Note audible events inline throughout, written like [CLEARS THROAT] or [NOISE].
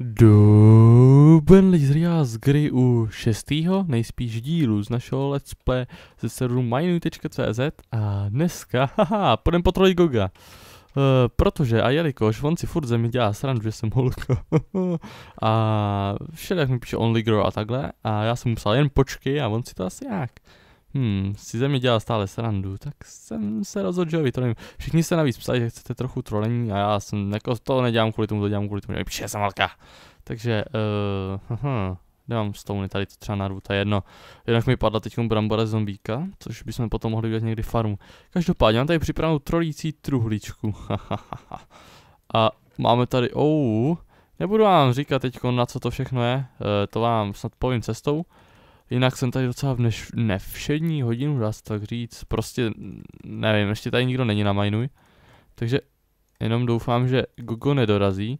Duben Lizria z gry u šestého nejspíš dílu z našeho let's play ze serveru mineu.cz a dneska, [LAUGHS] haha, půjdem potrojit Goga. Uh, protože a jelikož on si furt ze mě dělá srandu, že jsem holka [LAUGHS] a všelijak mi píše only girl a takhle a já jsem mu psal jen počkej a on si to asi nějak hmm, si ze mě dělá stále srandu, tak jsem se rozhodl, že ho vytrolím. Všichni se navíc psali, že chcete trochu trolení a já jsem, jako to nedělám kvůli tomu, to dělám kvůli tomu, že píše jsem velká. Takže, uh, eh, aha, nemám stony tady, to třeba narvu, to je jedno. Jednak mi padla teď brambora zombíka, což bychom potom mohli udělat někdy farmu. Každopádně mám tady připravenou trolící truhličku, [LAUGHS] A máme tady, ou, oh, nebudu vám říkat teď, na co to všechno je, uh, to vám snad povím cestou. Jinak jsem tady docela v neš- nevšední hodinu, dá se tak říct. Prostě mm, nevím, ještě tady nikdo není na Majnuj. Takže jenom doufám, že Gogo nedorazí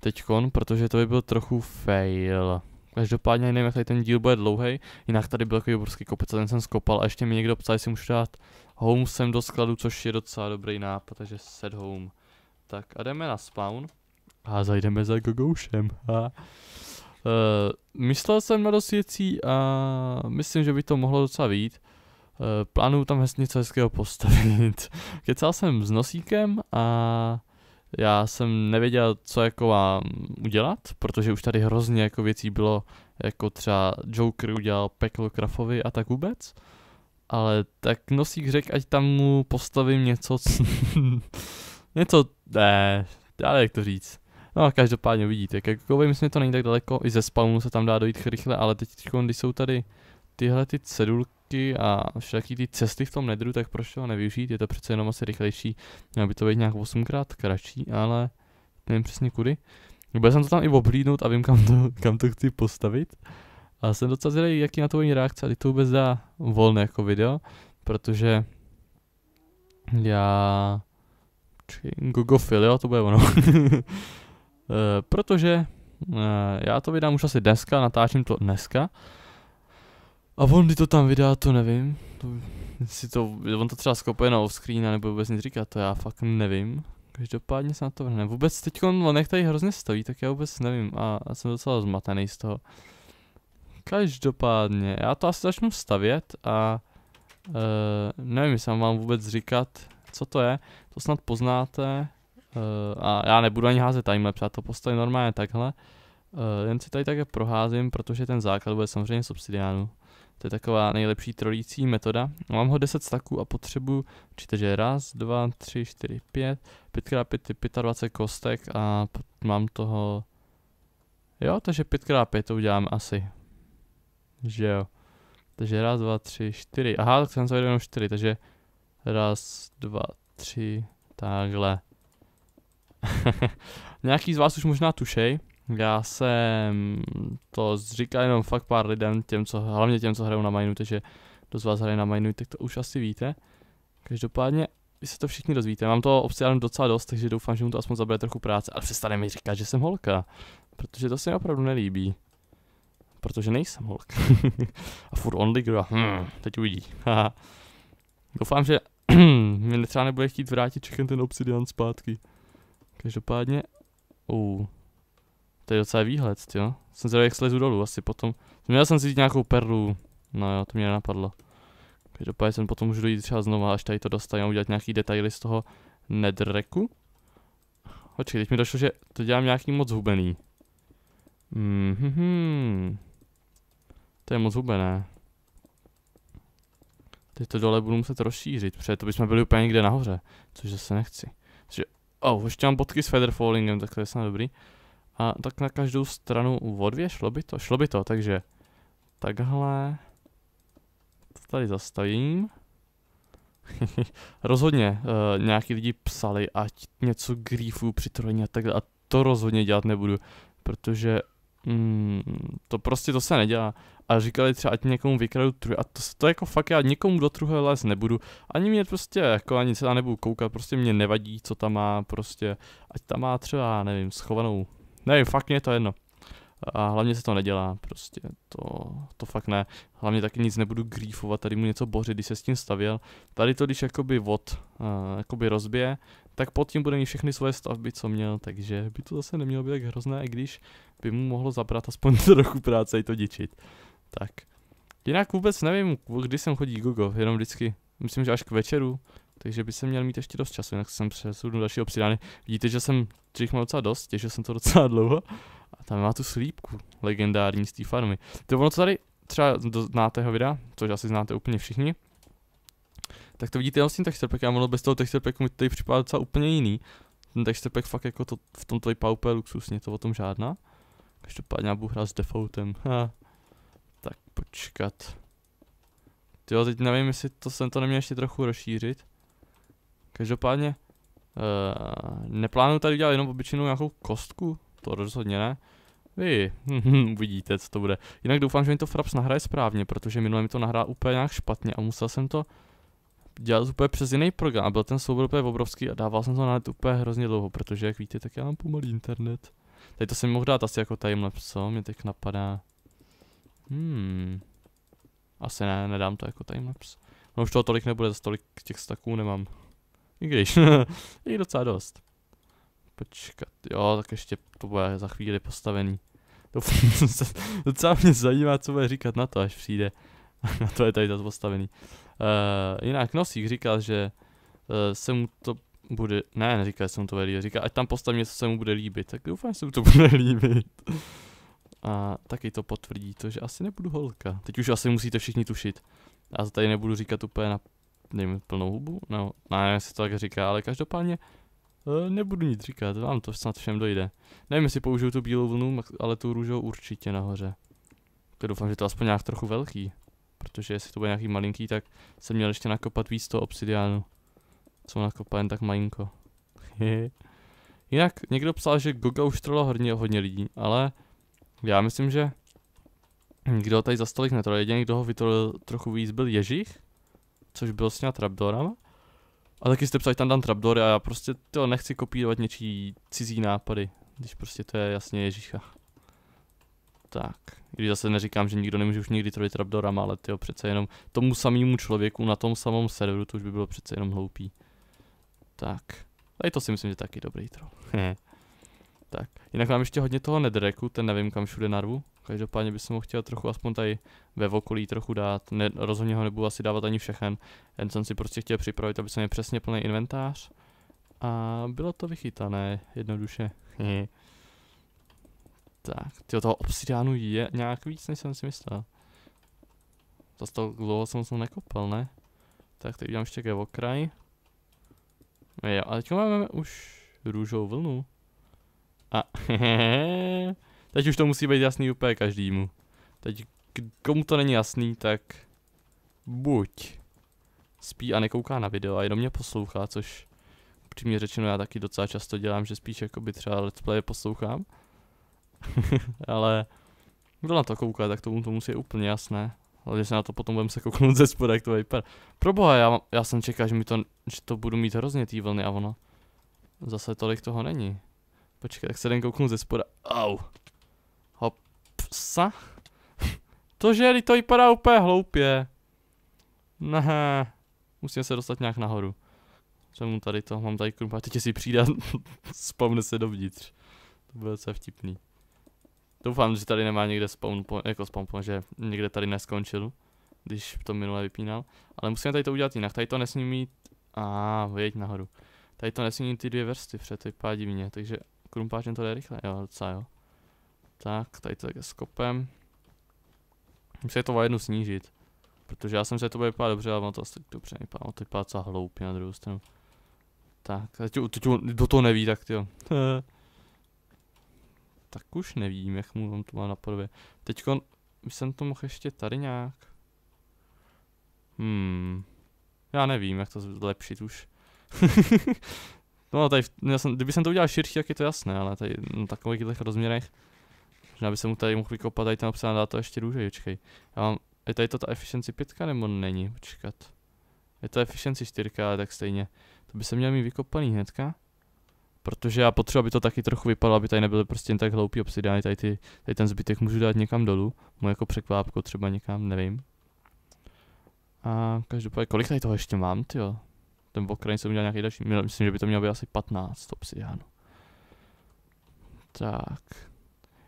teďkon, protože to by byl trochu fail. Každopádně nevím, jak tady ten díl bude dlouhý, jinak tady byl takový obrovský kopec a ten jsem skopal a ještě mi někdo psal, jestli můžu dát home sem do skladu, což je docela dobrý nápad, takže set home. Tak a jdeme na spawn a zajdeme za Gogoušem. Uh, myslel jsem na dost věcí a myslím, že by to mohlo docela být. Uh, eh, plánuju tam něco hezkého postavit. [LAUGHS] Kecal jsem s nosíkem a já jsem nevěděl, co jako mám udělat, protože už tady hrozně jako věcí bylo, jako třeba Joker udělal peklo Krafovi a tak vůbec. Ale tak nosík řekl, ať tam mu postavím něco, [LAUGHS] co... něco, ne, dále jak to říct. No a každopádně uvidíte, k Jakubovi myslím, že to není tak daleko, i ze spawnu se tam dá dojít rychle, ale teď, když jsou tady tyhle ty cedulky a všechny ty cesty v tom nedru, tak proč to nevyužít, je to přece jenom asi rychlejší, měl by to být nějak 8krát kratší, ale nevím přesně kudy. Bude jsem to tam i obhlídnout a vím, kam to, kam to chci postavit. A jsem docela zvědavý, jaký na to bude reakce, a to vůbec dá volné jako video, protože já... Google Phil, jo, to bude ono. [LAUGHS] Eh, protože eh, já to vydám už asi dneska, natáčím to dneska. A on kdy to tam vydá, to nevím. To, si to, on to třeba skopuje na offscreen a nebo vůbec nic říkat, to já fakt nevím. Každopádně se na to vrhne. Vůbec teď on nech tady hrozně stojí, tak já vůbec nevím a, a jsem docela zmatený z toho. Každopádně, já to asi začnu stavět a uh, nevím, jestli vám vůbec říkat, co to je. To snad poznáte Eh, a já nebudu ani házet timelapse, já to postavím normálně takhle. Eh, jen si tady také proházím, protože ten základ bude samozřejmě z obsidiánu. To je taková nejlepší trolící metoda. Mám ho 10 staků a potřebuju, že raz, dva, tři, čtyři, pět, pětkrát pět, pět, 25 kostek a mám toho... Jo, takže pětkrát pět to udělám asi. Že jo. Takže raz, dva, tři, čtyři. Aha, tak jsem zavedl jenom čtyři, takže raz, dva, tři, takhle. [LAUGHS] Nějaký z vás už možná tušej, já jsem to říkal jenom fakt pár lidem, těm, co, hlavně těm, co hrajou na mainu, že kdo z vás hraje na mainu, tak to už asi víte. Každopádně vy se to všichni dozvíte. Mám to obstálen docela dost, takže doufám, že mu to aspoň zabere trochu práce. Ale přestane mi říkat, že jsem holka. Protože to se mi opravdu nelíbí. Protože nejsem holka. [LAUGHS] a furt only girl. Hmm, teď uvidí. doufám, že [CLEARS THROAT] mi třeba nebude chtít vrátit všechny ten obsidian zpátky. Každopádně, uh, to je docela výhled, jo. Jsem zvědavý, jak slezu dolů asi potom. Měl jsem si jít nějakou perlu, no jo, to mě nenapadlo. Každopádně jsem potom můžu dojít třeba znova, až tady to dostanu, udělat nějaký detaily z toho nedreku. Počkej, teď mi došlo, že to dělám nějaký moc hubený. Mhm. Mm -hmm. To je moc hubené. Teď to dole budu muset rozšířit, protože to bychom byli úplně někde nahoře, což zase nechci. Takže Oh, ještě mám bodky s fallingem, tak to je snad dobrý. A tak na každou stranu o dvě, šlo by to? Šlo by to, takže takhle to tady zastavím. [LAUGHS] rozhodně uh, nějaký lidi psali, ať něco grífu přitrojení a tak a to rozhodně dělat nebudu, protože mm, to prostě to se nedělá. A říkali třeba, ať někomu vykradu truhy. A to, to jako fakt já nikomu do truhy les nebudu. Ani mě prostě, jako ani se tam nebudu koukat, prostě mě nevadí, co tam má, prostě, ať tam má třeba, nevím, schovanou, nevím, fakt mě je to jedno. A hlavně se to nedělá, prostě, to, to fakt ne. Hlavně taky nic nebudu grífovat, tady mu něco bořit, když se s tím stavěl. Tady to, když jakoby vod, uh, eh, jakoby rozbije, tak pod tím bude mít všechny svoje stavby, co měl, takže by to zase nemělo být tak hrozné, i když by mu mohlo zabrat aspoň [LAUGHS] trochu práce i to dičit. Tak. Jinak vůbec nevím, kdy jsem chodí Google, jenom vždycky, myslím, že až k večeru, takže by se měl mít ještě dost času, jinak jsem přesunul další obsidány. Vidíte, že jsem měl docela dost, těžil jsem to docela [LAUGHS] dlouho. A tam má tu slípku, legendární z té farmy. To ono, co tady třeba znáte jeho videa, což asi znáte úplně všichni, tak to vidíte jenom s tím texturepackem a ono bez toho texturepacku mi to tady připadá docela úplně jiný. Ten texturepack fakt jako to, v tomto vypadá úplně luxusně, to o tom žádná. Každopádně já budu hrát s defaultem, ha. Tak počkat. Jo, teď nevím, jestli to jsem to neměl ještě trochu rozšířit. Každopádně, uh, neplánuju tady dělat jenom obyčejnou nějakou kostku, to rozhodně ne. Vy, hm, hm, uvidíte, co to bude. Jinak doufám, že mi to Fraps nahraje správně, protože minule mi to nahrá úplně nějak špatně a musel jsem to dělat úplně přes jiný program. Byl ten soubor úplně obrovský a dával jsem to na net úplně hrozně dlouho, protože jak víte, tak já mám pomalý internet. Tady to jsem mohl dát asi jako timelapse, co? Mě teď napadá. Hmm. Asi ne, nedám to jako timelapse. No už toho tolik nebude, za tolik těch staků nemám. I když, je [LAUGHS] docela dost. Počkat, jo, tak ještě to bude za chvíli postavený. Doufám, docela mě zajímá, co bude říkat na to, až přijde. [LAUGHS] na to je tady to postavený. Uh, jinak Nosík říkal, že uh, se mu to bude, ne, neříká, že se mu to bude, líbit, říká, ať tam postavím něco, co se mu bude líbit, tak doufám, že se mu to [LAUGHS] bude líbit. A taky to potvrdí to, že asi nebudu holka. Teď už asi musíte všichni tušit. Já tady nebudu říkat úplně na, nevím, plnou hubu, no, ne, nevím, jestli to tak říká, ale každopádně eh, nebudu nic říkat, vám to snad všem dojde. Nevím, jestli použiju tu bílou vlnu, ale tu růžou určitě nahoře. Tak doufám, že to aspoň nějak trochu velký protože jestli to bude nějaký malinký, tak jsem měl ještě nakopat víc toho obsidiánu. Co nakopat jen tak malinko. [LAUGHS] Jinak někdo psal, že Goga už trolo hodně, hodně lidí, ale já myslím, že nikdo tady za stolik netrolil. Jediný, kdo ho vytrolil trochu víc, byl Ježich, což byl s těma trapdorama. A taky jste psali, tam dám trapdory a já prostě to nechci kopírovat něčí cizí nápady, když prostě to je jasně Ježícha. Tak, když zase neříkám, že nikdo nemůže už nikdy trojit Raptorama, ale tyjo, přece jenom tomu samému člověku na tom samém serveru, to už by bylo přece jenom hloupý. Tak, tady to si myslím, že taky dobrý troll. Hm. tak, jinak mám ještě hodně toho nedreku, ten nevím kam všude narvu. Každopádně bych ho chtěl trochu aspoň tady ve okolí trochu dát, ne, rozhodně ho nebudu asi dávat ani všechen, jen jsem si prostě chtěl připravit, aby jsem měl přesně plný inventář. A bylo to vychytané, jednoduše. Hm. Tak, tyjo, toho obsidiánu je nějak víc, než jsem si myslel. Zase to dlouho jsem se nekopal, ne? Tak, teď udělám ještě okraj. No jo, ale teď máme už růžovou vlnu. A [LAUGHS] teď už to musí být jasný úplně každému. Teď komu to není jasný, tak buď spí a nekouká na video a jenom mě poslouchá, což přímě řečeno já taky docela často dělám, že spíš jakoby třeba let's play poslouchám. [LAUGHS] ale kdo na to kouká, tak tomu to musí je úplně jasné. Ale když se na to potom budeme se kouknout [LAUGHS] ze spoda, jak to vypadá. Proboha, já, já jsem čekal, že, mi to, že to budu mít hrozně tý vlny a ono. Zase tolik toho není. Počkej, tak se jdem kouknout ze spoda. Au. Hop. Psa. [LAUGHS] to, že to vypadá úplně hloupě. Ne. Musím se dostat nějak nahoru. Čemu tady to? Mám tady krumpa. teď si přijde a spavne se dovnitř. To bude docela vtipný. Doufám, že tady nemá někde spawn point, jako spawn point, že někde tady neskončil, když to minule vypínal. Ale musíme tady to udělat jinak, tady to nesmí mít, a ah, jeď nahoru. Tady to nesmí mít ty dvě vrsty protože to pá divně, takže krumpáčem to jde rychle, jo, docela jo. Tak, tady to je skopem. Musím to o jednu snížit. Protože já jsem se to bude vypadat dobře, ale ono to asi dobře nevypadá. Ono to vypadá co hloupě na druhou stranu. Tak, teď, teď do toho neví, tak jo. [LAUGHS] tak už nevím, jak mu tam to má na podobě. Teďkon, jsem to mohl ještě tady nějak. Hmm. Já nevím, jak to zlepšit už. [LAUGHS] no tady, já jsem, kdyby jsem to udělal širší, tak je to jasné, ale tady na no, takových rozměrech. Možná by se mu tady mohl vykopat, tady ten obsah dá to ještě růže, počkej. Já mám, je tady to ta efficiency 5 nebo není, počkat. Je to efficiency 4, ale tak stejně. To by se měl mít vykopaný hnedka protože já potřebuji, aby to taky trochu vypadalo, aby tady nebyly prostě jen tak hloupý obsidiány, tady, ty, tady ten zbytek můžu dát někam dolů, mu jako překvápku třeba někam, nevím. A každopádně, kolik tady toho ještě mám, ty jo? Ten okraj jsem udělal nějaký další, myslím, že by to mělo být asi 15 obsidiánů. Tak.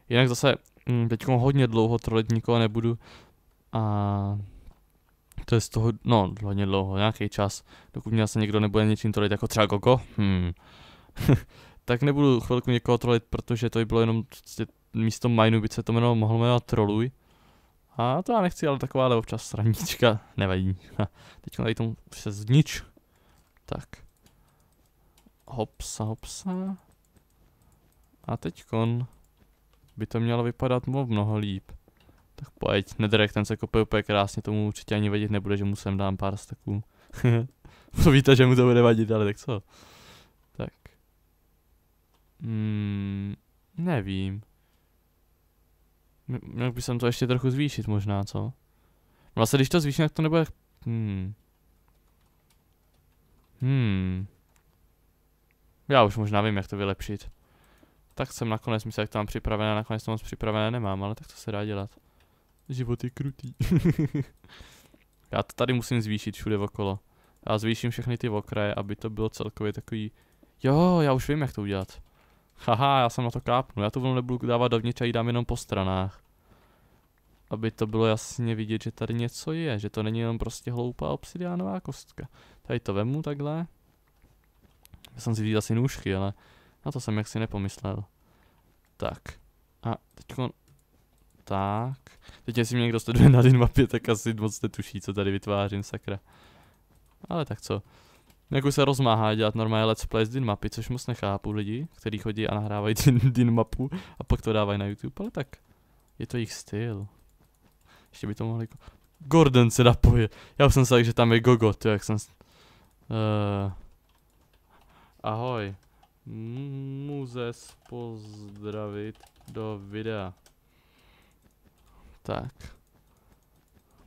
Jinak zase, hm, teď hodně dlouho trolit nikoho nebudu. A to je z toho, no, hodně dlouho, nějaký čas, dokud mě se někdo nebude něčím trolit, jako třeba koko. Hmm. [LAUGHS] tak nebudu chvilku někoho trolit, protože to by bylo jenom prostě místo mainu by se to jmenovalo, mohlo jmenovat troluj. A to já nechci, ale taková ale občas sraníčka, [LAUGHS] nevadí. Teď tady tomu se znič. Tak. Hopsa, hopsa. A teď kon by to mělo vypadat mnoho líp. Tak pojď, nedrek, ten se kope úplně krásně, tomu určitě ani vědět nebude, že mu sem dám pár staků. [LAUGHS] to víte, že mu to bude vadit, ale tak co. Hmm, nevím. Měl bych to ještě trochu zvýšit možná, co? Vlastně když to zvýším, tak to nebude... Hmm. Hmm. Já už možná vím, jak to vylepšit. Tak jsem nakonec myslel, jak to mám připravené, nakonec to moc připravené nemám, ale tak to se dá dělat. Život je krutý. [LAUGHS] Já to tady musím zvýšit všude okolo. Já zvýším všechny ty okraje, aby to bylo celkově takový... Jo, já už vím, jak to udělat. Haha, já jsem na to kápnu, já tu vlnu nebudu dávat dovnitř a ji dám jenom po stranách. Aby to bylo jasně vidět, že tady něco je, že to není jenom prostě hloupá obsidiánová kostka. Tady to vemu takhle. Já jsem si viděl asi nůžky, ale na to jsem jaksi nepomyslel. Tak. A teďkon... Tak. Teď jestli mě někdo sleduje na mapě, tak asi moc netuší, co tady vytvářím, sakra. Ale tak co. Jako se rozmáhá dělat normálně let's play z din mapy, což moc nechápu lidi, kteří chodí a nahrávají [LAUGHS] din, din mapu a pak to dávají na YouTube, ale tak je to jejich styl. Ještě by to mohli... Gordon se napoje. Já už jsem se že tam je Gogo, to jak jsem... Uh, ahoj. Muzes pozdravit do videa. Tak.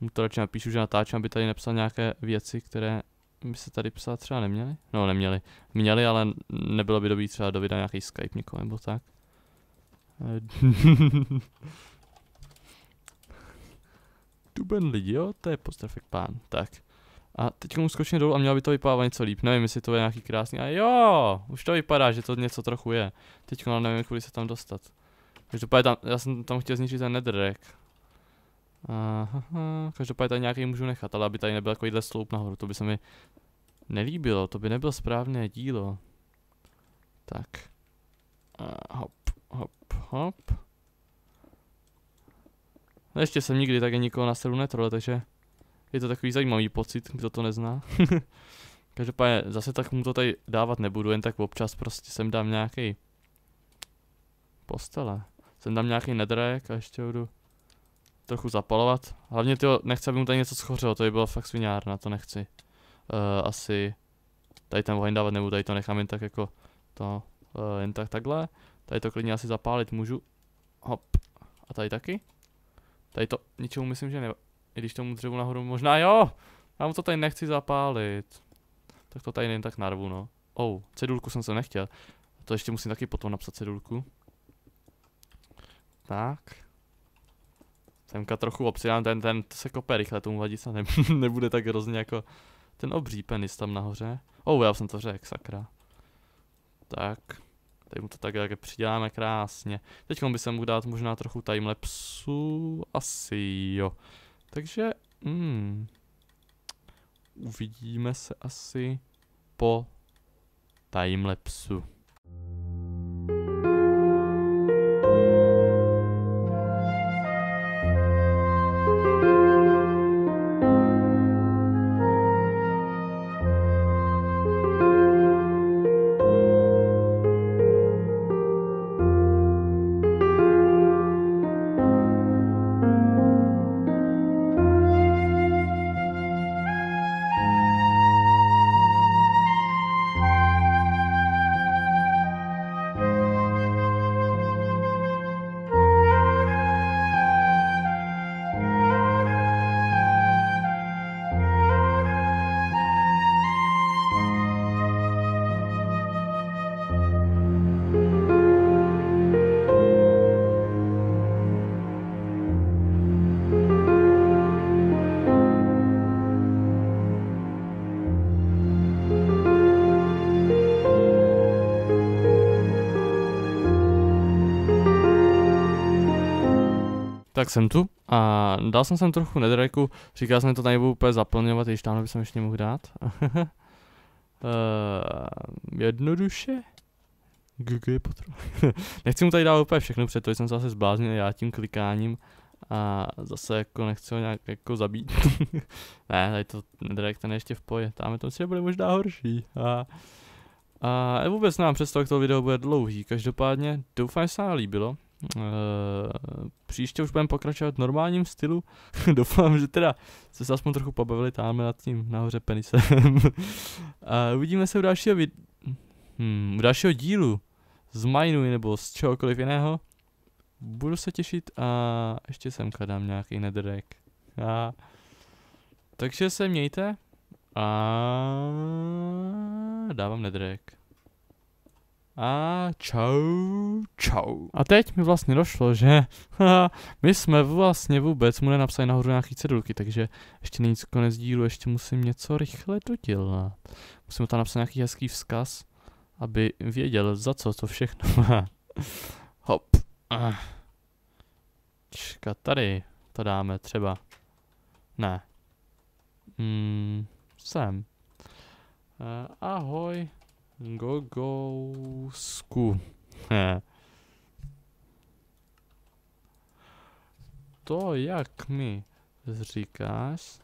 Mu to radši napíšu, že natáčím, aby tady napsal nějaké věci, které by se tady psát třeba neměli? No, neměli. Měli, ale nebylo by dobrý třeba dovydat nějaký Skype někoho nebo tak. [LAUGHS] Duben lidi, jo? To je postrafek pán. Tak. A teď mu skočím dolů a mělo by to vypadat něco líp. Nevím, jestli to je nějaký krásný. A jo, už to vypadá, že to něco trochu je. Teď ale no, nevím, kudy se tam dostat. Každopádně tam, já jsem tam chtěl zničit ten netherrack. Aha, každopádně tady nějaký můžu nechat, ale aby tady nebyl jako jídle sloup nahoru, to by se mi nelíbilo, to by nebylo správné dílo. Tak. Uh, hop, hop, hop. No ještě jsem nikdy také nikoho na seru netrole, takže je to takový zajímavý pocit, kdo to nezná. [LAUGHS] Každopádně zase tak mu to tady dávat nebudu, jen tak občas prostě sem dám nějaký postele. Sem dám nějaký nedrek a ještě budu trochu zapalovat. Hlavně ty nechci, aby mu tady něco schořilo, to by bylo fakt sviňárna, to nechci. Uh, asi tady ten oheň dávat nebudu, tady to nechám jen tak jako to, uh, jen tak takhle. Tady to klidně asi zapálit můžu. Hop. A tady taky. Tady to ničemu myslím, že ne. I když tomu dřevu nahoru možná jo! Já mu to tady nechci zapálit. Tak to tady jen tak narvu, no. Oh, cedulku jsem se nechtěl. To ještě musím taky potom napsat cedulku. Tak. Semka trochu obsidán, ten, ten se kope rychle, tomu se ne, [LAUGHS] nebude tak hrozně jako ten obří penis tam nahoře. Oh, já jsem to řekl, sakra. Tak, tady mu to tak jak přiděláme krásně. Teď by se mohl dát možná trochu timelapsu, asi jo. Takže, hmm, uvidíme se asi po timelapsu. Tak jsem tu a dal jsem sem trochu nedreku, říkal jsem, to tady budu úplně zaplňovat, když tam bych ještě mohl dát. uh, [LAUGHS] jednoduše. GG potro. [LAUGHS] nechci mu tady dát úplně všechno, protože jsem se zase zbláznil já tím klikáním a zase jako nechci ho nějak jako zabít. [LAUGHS] ne, tady to nedrek ten je ještě v poje, tam to si bude možná horší. A, a vůbec nám přesto, jak to video bude dlouhý, každopádně doufám, že se vám líbilo. Eh, příště už budeme pokračovat v normálním stylu. [LAUGHS] Doufám, že teda se se aspoň trochu pobavili tam nad tím nahoře penisem. [LAUGHS] a uvidíme se u dalšího, vid- hmm, u dalšího dílu z Mainu nebo z čehokoliv jiného. Budu se těšit a ještě semka dám nějaký nedrek. A... Takže se mějte a dávám nedrek a čau, čau. A teď mi vlastně došlo, že [LAUGHS] my jsme vlastně vůbec mu nenapsali nahoru nějaký cedulky, takže ještě není konec dílu, ještě musím něco rychle dodělat. Musím tam napsat nějaký hezký vzkaz, aby věděl, za co to všechno má. [LAUGHS] Hop. Čka, tady to dáme třeba. Ne. Hmm, sem. Uh, ahoj. Gogousku. to, jak mi říkáš,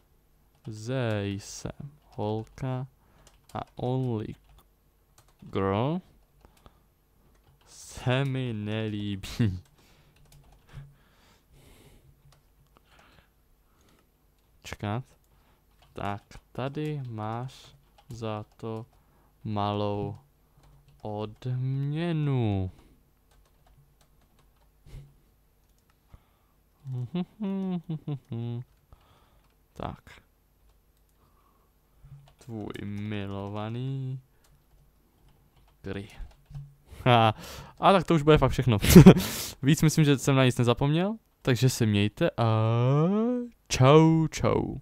že jsem holka a only girl se mi nelíbí. Čekat. Tak tady máš za to malou odměnu. [LAUGHS] Tak. Tvůj milovaný kry. A, a tak to už bude fakt všechno. [LAUGHS] Víc myslím, že jsem na nic nezapomněl. Takže se mějte a čau čau.